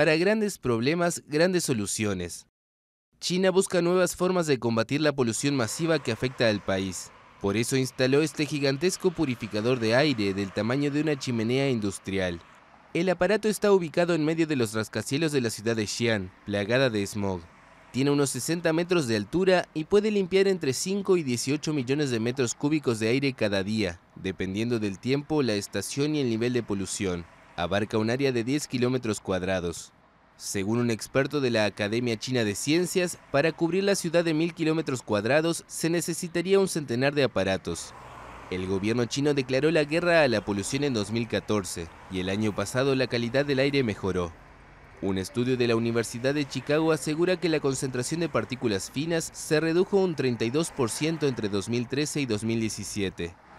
Para grandes problemas, grandes soluciones. China busca nuevas formas de combatir la polución masiva que afecta al país. Por eso instaló este gigantesco purificador de aire del tamaño de una chimenea industrial. El aparato está ubicado en medio de los rascacielos de la ciudad de Xi'an, plagada de smog. Tiene unos 60 metros de altura y puede limpiar entre 5 y 18 millones de metros cúbicos de aire cada día, dependiendo del tiempo, la estación y el nivel de polución. Abarca un área de 10 kilómetros cuadrados según un experto de la Academia China de Ciencias, para cubrir la ciudad de mil kilómetros cuadrados se necesitaría un centenar de aparatos. El gobierno chino declaró la guerra a la polución en 2014 y el año pasado la calidad del aire mejoró. Un estudio de la Universidad de Chicago asegura que la concentración de partículas finas se redujo un 32% entre 2013 y 2017.